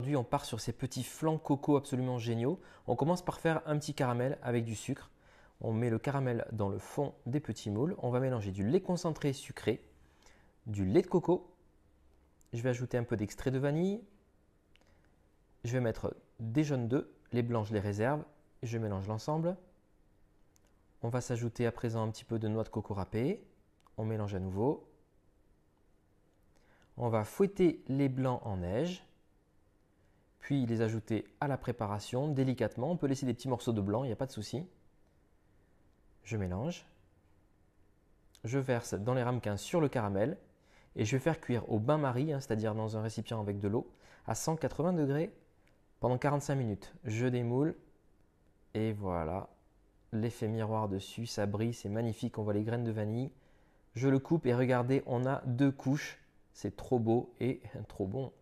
Aujourd'hui, on part sur ces petits flancs coco absolument géniaux. On commence par faire un petit caramel avec du sucre. On met le caramel dans le fond des petits moules. On va mélanger du lait concentré sucré, du lait de coco. Je vais ajouter un peu d'extrait de vanille. Je vais mettre des jaunes d'œufs, les blancs je les réserve. Je mélange l'ensemble. On va s'ajouter à présent un petit peu de noix de coco râpée. On mélange à nouveau. On va fouetter les blancs en neige puis les ajouter à la préparation délicatement. On peut laisser des petits morceaux de blanc, il n'y a pas de souci. Je mélange. Je verse dans les ramequins sur le caramel et je vais faire cuire au bain-marie, hein, c'est-à-dire dans un récipient avec de l'eau, à 180 degrés pendant 45 minutes. Je démoule et voilà, l'effet miroir dessus, ça brille, c'est magnifique, on voit les graines de vanille. Je le coupe et regardez, on a deux couches, c'est trop beau et trop bon.